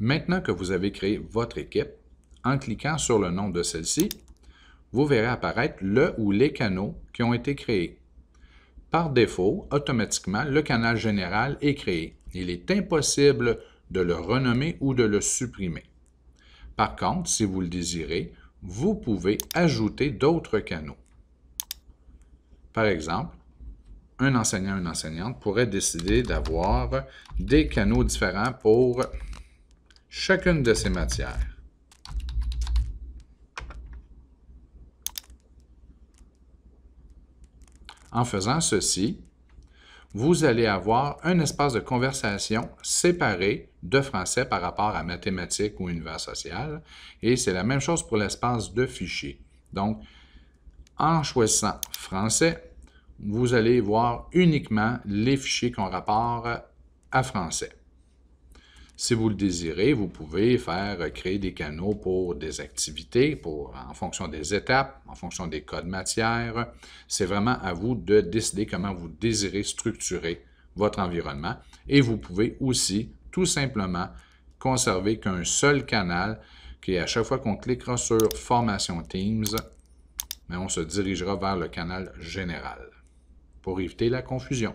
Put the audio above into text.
Maintenant que vous avez créé votre équipe, en cliquant sur le nom de celle-ci, vous verrez apparaître le ou les canaux qui ont été créés. Par défaut, automatiquement, le canal général est créé. Il est impossible de le renommer ou de le supprimer. Par contre, si vous le désirez, vous pouvez ajouter d'autres canaux. Par exemple, un enseignant, ou une enseignante pourrait décider d'avoir des canaux différents pour chacune de ces matières. En faisant ceci, vous allez avoir un espace de conversation séparé de français par rapport à mathématiques ou univers social. Et c'est la même chose pour l'espace de fichiers. Donc, en choisissant français, vous allez voir uniquement les fichiers qu'on ont rapport à français. Si vous le désirez, vous pouvez faire euh, créer des canaux pour des activités, pour, en fonction des étapes, en fonction des codes matières. C'est vraiment à vous de décider comment vous désirez structurer votre environnement. Et vous pouvez aussi, tout simplement, conserver qu'un seul canal qui à chaque fois qu'on cliquera sur Formation Teams, mais on se dirigera vers le canal général pour éviter la confusion.